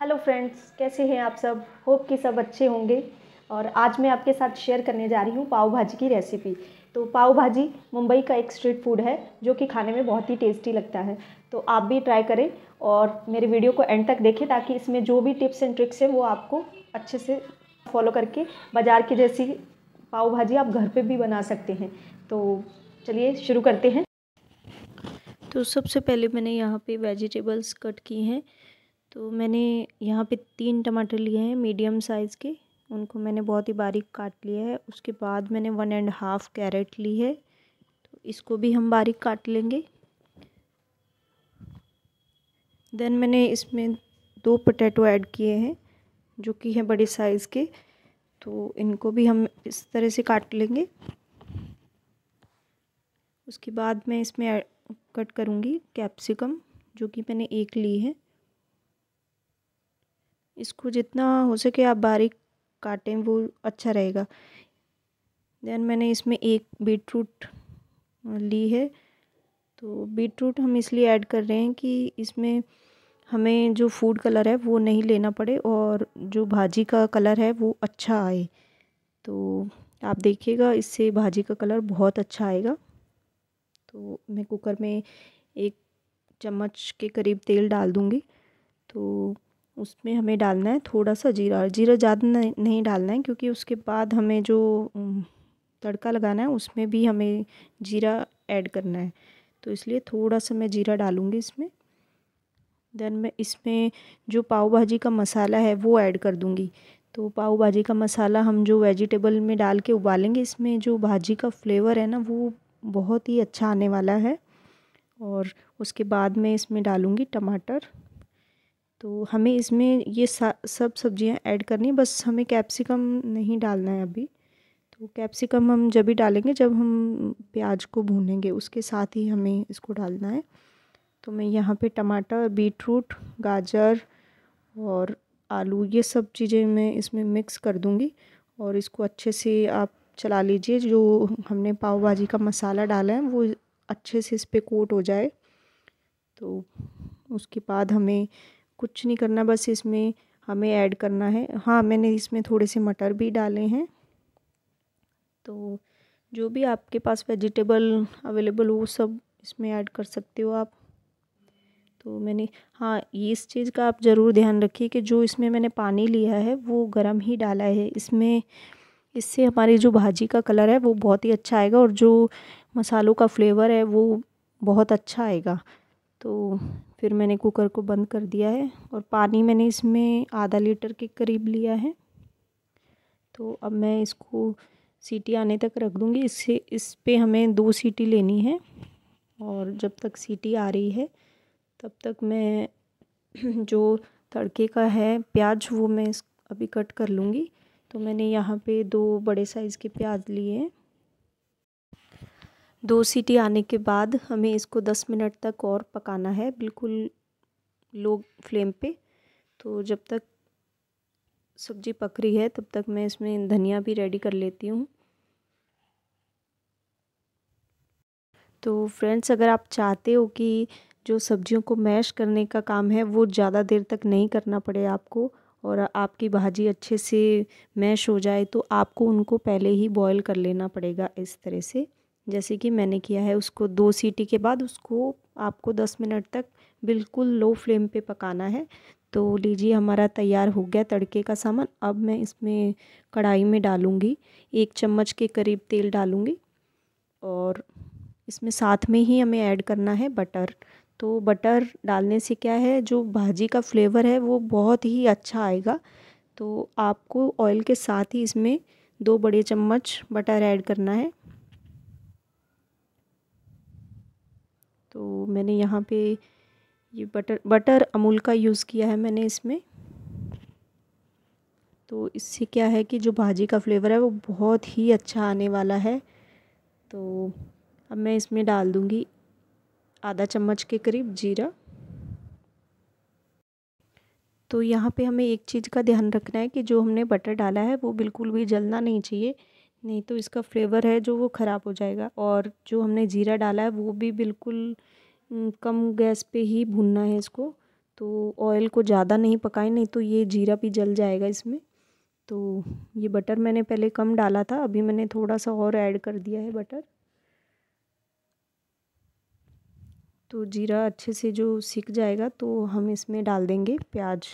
hello friends कैसे हैं आप सब होप कि सब अच्छे होंगे और आज मैं आपके साथ शेयर करने जा रही हूँ पाव भाजी की रेसिपी तो पाव भाजी मुंबई का एक स्ट्रीट फूड है जो कि खाने में बहुत ही टेस्टी लगता है तो आप भी ट्राई करें और मेरे वीडियो को एंड तक देखें ताकि इसमें जो भी टिप्स एंड ट्रिक्स हैं वो आपको अच्छे से फॉलो करके बाज़ार की जैसी पाव भाजी आप घर पर भी बना सकते हैं तो चलिए शुरू करते हैं तो सबसे पहले मैंने यहाँ पे वेजिटेबल्स कट की हैं तो मैंने यहाँ पे तीन टमाटर लिए हैं मीडियम साइज़ के उनको मैंने बहुत ही बारीक काट लिया है उसके बाद मैंने वन एंड हाफ़ कैरेट ली है तो इसको भी हम बारीक काट लेंगे देन मैंने इसमें दो पोटैटो ऐड किए हैं जो कि हैं बड़े साइज़ के तो इनको भी हम इस तरह से काट लेंगे उसके बाद मैं इसमें कट करूँगी कैप्सिकम जो कि मैंने एक ली है इसको जितना हो सके आप बारीक काटें वो अच्छा रहेगा देन मैंने इसमें एक बीटरूट ली है तो बीटरूट हम इसलिए ऐड कर रहे हैं कि इसमें हमें जो फूड कलर है वो नहीं लेना पड़े और जो भाजी का कलर है वो अच्छा आए तो आप देखिएगा इससे भाजी का कलर बहुत अच्छा आएगा तो मैं कुकर में एक चम्मच के करीब तेल डाल दूँगी तो उसमें हमें डालना है थोड़ा सा जीरा जीरा ज़्यादा नहीं डालना है क्योंकि उसके बाद हमें जो तड़का लगाना है उसमें भी हमें जीरा ऐड करना है तो इसलिए थोड़ा सा मैं जीरा डालूँगी इसमें देन मैं इसमें जो पाव भाजी का मसाला है वो ऐड कर दूँगी तो पाव भाजी का मसाला हम जो वेजिटेबल में डाल के उबालेंगे इसमें जो भाजी का फ्लेवर है ना वो बहुत ही अच्छा आने वाला है और उसके बाद मैं इसमें डालूँगी टमाटर तो हमें इसमें ये सब सब्जियां ऐड करनी है बस हमें कैप्सिकम नहीं डालना है अभी तो कैप्सिकम हम जब भी डालेंगे जब हम प्याज को भूनेंगे उसके साथ ही हमें इसको डालना है तो मैं यहाँ पे टमाटर बीटरूट गाजर और आलू ये सब चीज़ें मैं इसमें मिक्स कर दूँगी और इसको अच्छे से आप चला लीजिए जो हमने पाव भाजी का मसाला डाला है वो अच्छे से इस पर कोट हो जाए तो उसके बाद हमें कुछ नहीं करना बस इसमें हमें ऐड करना है हाँ मैंने इसमें थोड़े से मटर भी डाले हैं तो जो भी आपके पास वेजिटेबल अवेलेबल हो सब इसमें ऐड कर सकते हो आप तो मैंने हाँ इस चीज़ का आप ज़रूर ध्यान रखिए कि जो इसमें मैंने पानी लिया है वो गर्म ही डाला है इसमें इससे हमारी जो भाजी का कलर है वो बहुत ही अच्छा आएगा और जो मसालों का फ्लेवर है वो बहुत अच्छा आएगा तो फिर मैंने कुकर को बंद कर दिया है और पानी मैंने इसमें आधा लीटर के करीब लिया है तो अब मैं इसको सीटी आने तक रख दूँगी इससे इस पर हमें दो सीटी लेनी है और जब तक सीटी आ रही है तब तक मैं जो तड़के का है प्याज वो मैं अभी कट कर लूँगी तो मैंने यहाँ पे दो बड़े साइज़ के प्याज लिए हैं दो सीटी आने के बाद हमें इसको दस मिनट तक और पकाना है बिल्कुल लो फ्लेम पे तो जब तक सब्ज़ी पक रही है तब तक मैं इसमें धनिया भी रेडी कर लेती हूँ तो फ्रेंड्स अगर आप चाहते हो कि जो सब्जियों को मैश करने का काम है वो ज़्यादा देर तक नहीं करना पड़े आपको और आपकी भाजी अच्छे से मैश हो जाए तो आपको उनको पहले ही बॉईल कर लेना पड़ेगा इस तरह से जैसे कि मैंने किया है उसको दो सीटी के बाद उसको आपको दस मिनट तक बिल्कुल लो फ्लेम पे पकाना है तो लीजिए हमारा तैयार हो गया तड़के का सामान अब मैं इसमें कढ़ाई में डालूँगी एक चम्मच के करीब तेल डालूँगी और इसमें साथ में ही हमें ऐड करना है बटर तो बटर डालने से क्या है जो भाजी का फ्लेवर है वो बहुत ही अच्छा आएगा तो आपको ऑयल के साथ ही इसमें दो बड़े चम्मच बटर ऐड करना है तो मैंने यहाँ पे ये बटर बटर अमूल का यूज़ किया है मैंने इसमें तो इससे क्या है कि जो भाजी का फ्लेवर है वो बहुत ही अच्छा आने वाला है तो अब मैं इसमें डाल दूँगी आधा चम्मच के करीब जीरा तो यहाँ पे हमें एक चीज़ का ध्यान रखना है कि जो हमने बटर डाला है वो बिल्कुल भी जलना नहीं चाहिए नहीं तो इसका फ्लेवर है जो वो ख़राब हो जाएगा और जो हमने जीरा डाला है वो भी बिल्कुल कम गैस पे ही भूनना है इसको तो ऑयल को ज़्यादा नहीं पकाएं नहीं तो ये जीरा भी जल जाएगा इसमें तो ये बटर मैंने पहले कम डाला था अभी मैंने थोड़ा सा और ऐड कर दिया है बटर तो जीरा अच्छे से जो सीख जाएगा तो हम इसमें डाल देंगे प्याज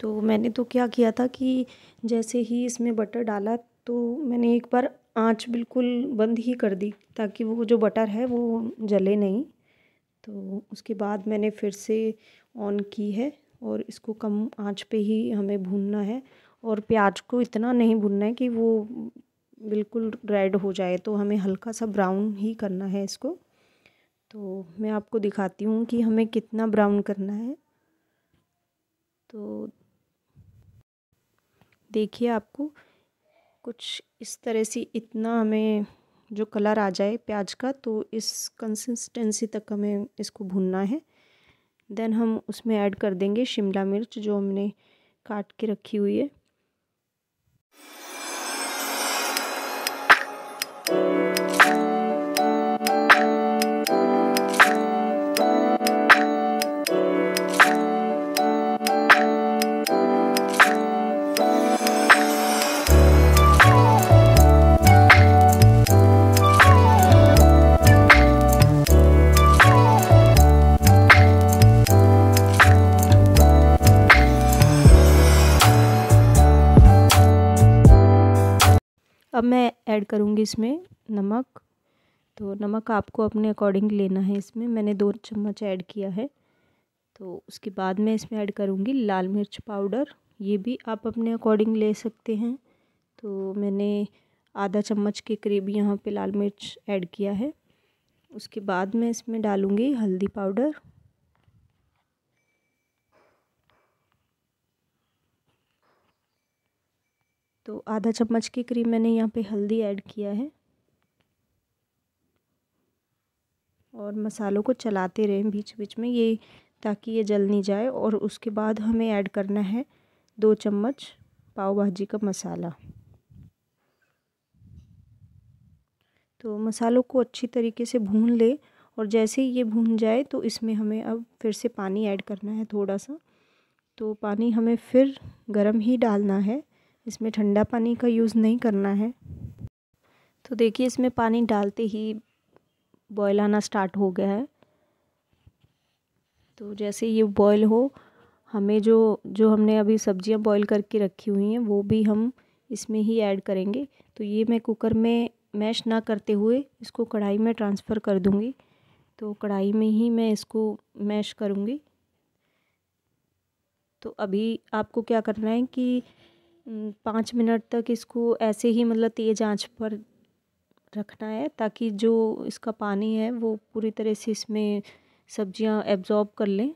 तो मैंने तो क्या किया था कि जैसे ही इसमें बटर डाला तो मैंने एक बार आँच बिल्कुल बंद ही कर दी ताकि वो जो बटर है वो जले नहीं तो उसके बाद मैंने फिर से ऑन की है और इसको कम आँच पे ही हमें भूनना है और प्याज को इतना नहीं भूनना है कि वो बिल्कुल रेड हो जाए तो हमें हल्का सा ब्राउन ही करना है इसको तो मैं आपको दिखाती हूँ कि हमें कितना ब्राउन करना है तो देखिए आपको कुछ इस तरह से इतना हमें जो कलर आ जाए प्याज का तो इस कंसिस्टेंसी तक हमें इसको भूनना है देन हम उसमें ऐड कर देंगे शिमला मिर्च जो हमने काट के रखी हुई है ऐड करूँगी इसमें नमक तो नमक आपको अपने अकॉर्डिंग लेना है इसमें मैंने दो चम्मच ऐड किया है तो उसके बाद मैं इसमें ऐड करूँगी लाल मिर्च पाउडर ये भी आप अपने अकॉर्डिंग ले सकते हैं तो मैंने आधा चम्मच के करीब यहाँ पे लाल मिर्च ऐड किया है उसके बाद मैं इसमें डालूँगी हल्दी पाउडर तो आधा चम्मच की क्रीम मैंने यहाँ पे हल्दी ऐड किया है और मसालों को चलाते रहें बीच बीच में ये ताकि ये जल नहीं जाए और उसके बाद हमें ऐड करना है दो चम्मच पाव भाजी का मसाला तो मसालों को अच्छी तरीके से भून ले और जैसे ही ये भून जाए तो इसमें हमें अब फिर से पानी ऐड करना है थोड़ा सा तो पानी हमें फिर गरम ही डालना है इसमें ठंडा पानी का यूज़ नहीं करना है तो देखिए इसमें पानी डालते ही बॉयल आना स्टार्ट हो गया है तो जैसे ये बॉयल हो हमें जो जो हमने अभी सब्जियां बॉयल करके रखी हुई हैं वो भी हम इसमें ही ऐड करेंगे तो ये मैं कुकर में मैश ना करते हुए इसको कढ़ाई में ट्रांसफ़र कर दूँगी तो कढ़ाई में ही मैं इसको मैश करूँगी तो अभी आपको क्या करना है कि पाँच मिनट तक इसको ऐसे ही मतलब तेज़ आंच पर रखना है ताकि जो इसका पानी है वो पूरी तरह से इसमें सब्जियां एब्ज़ॉर्ब कर लें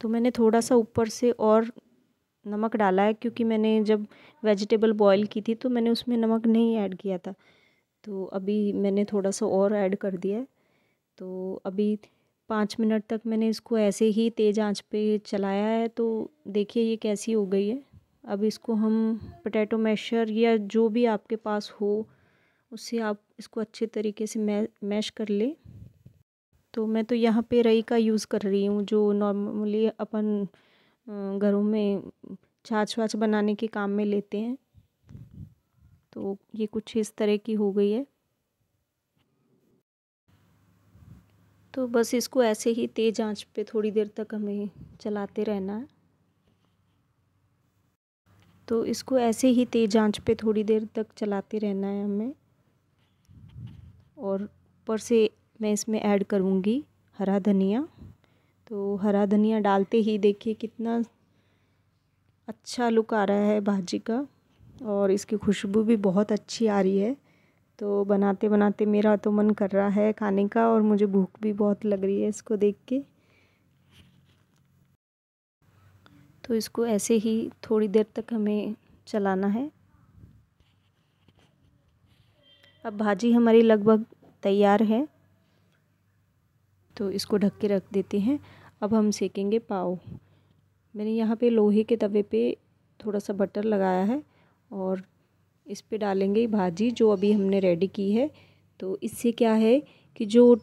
तो मैंने थोड़ा सा ऊपर से और नमक डाला है क्योंकि मैंने जब वेजिटेबल बॉईल की थी तो मैंने उसमें नमक नहीं ऐड किया था तो अभी मैंने थोड़ा सा और ऐड कर दिया है तो अभी पाँच मिनट तक मैंने इसको ऐसे ही तेज़ आंच पे चलाया है तो देखिए ये कैसी हो गई है अब इसको हम पोटैटो मैशर या जो भी आपके पास हो उससे आप इसको अच्छे तरीके से मै मैश कर ले तो मैं तो यहाँ पे रई का यूज़ कर रही हूँ जो नॉर्मली अपन घरों में छाछ वाछ बनाने के काम में लेते हैं तो ये कुछ इस तरह की हो गई है तो बस इसको ऐसे ही तेज़ आंच पे थोड़ी देर तक हमें चलाते रहना है तो इसको ऐसे ही तेज़ आंच पे थोड़ी देर तक चलाते रहना है हमें और ऊपर से मैं इसमें ऐड करूँगी हरा धनिया तो हरा धनिया डालते ही देखिए कितना अच्छा लुक आ रहा है भाजी का और इसकी खुशबू भी बहुत अच्छी आ रही है तो बनाते बनाते मेरा तो मन कर रहा है खाने का और मुझे भूख भी बहुत लग रही है इसको देख के तो इसको ऐसे ही थोड़ी देर तक हमें चलाना है अब भाजी हमारी लगभग तैयार है तो इसको ढक के रख देते हैं अब हम सेकेंगे पाव मैंने यहाँ पे लोहे के तवे पे थोड़ा सा बटर लगाया है और इस पे डालेंगे भाजी जो अभी हमने रेडी की है तो इससे क्या है कि जो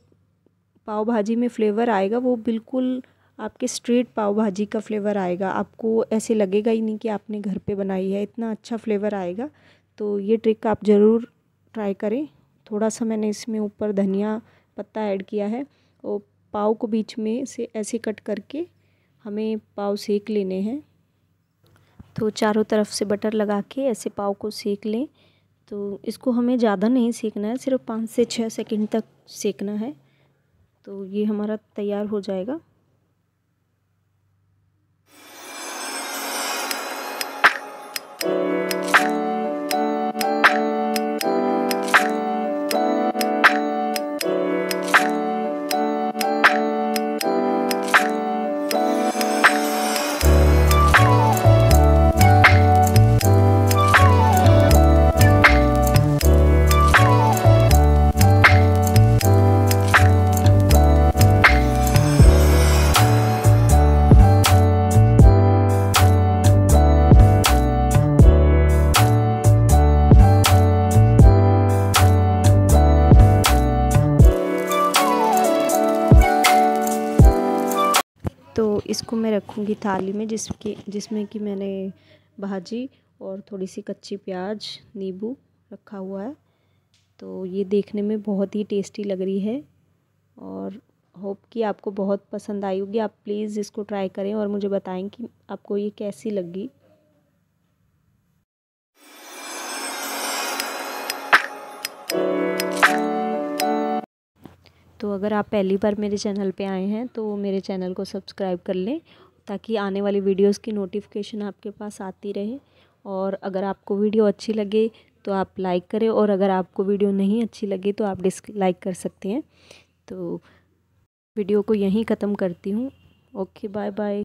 पाव भाजी में फ्लेवर आएगा वो बिल्कुल आपके स्ट्रीट पाव भाजी का फ्लेवर आएगा आपको ऐसे लगेगा ही नहीं कि आपने घर पे बनाई है इतना अच्छा फ्लेवर आएगा तो ये ट्रिक आप ज़रूर ट्राई करें थोड़ा सा मैंने इसमें ऊपर धनिया पत्ता ऐड किया है और पाव को बीच में से ऐसे कट करके हमें पाव सेक लेने हैं तो चारों तरफ से बटर लगा के ऐसे पाव को सेक लें तो इसको हमें ज़्यादा नहीं सेकना है सिर्फ पाँच से छः सेकेंड तक सेकना है तो ये हमारा तैयार हो जाएगा इसको मैं रखूँगी थाली में जिसकी जिसमें कि मैंने भाजी और थोड़ी सी कच्ची प्याज नींबू रखा हुआ है तो ये देखने में बहुत ही टेस्टी लग रही है और होप कि आपको बहुत पसंद आई होगी आप प्लीज़ इसको ट्राई करें और मुझे बताएं कि आपको ये कैसी लगी तो अगर आप पहली बार मेरे चैनल पे आए हैं तो मेरे चैनल को सब्सक्राइब कर लें ताकि आने वाली वीडियोस की नोटिफिकेशन आपके पास आती रहे और अगर आपको वीडियो अच्छी लगे तो आप लाइक करें और अगर आपको वीडियो नहीं अच्छी लगे तो आप डिसलाइक कर सकते हैं तो वीडियो को यहीं ख़त्म करती हूँ ओके बाय बाय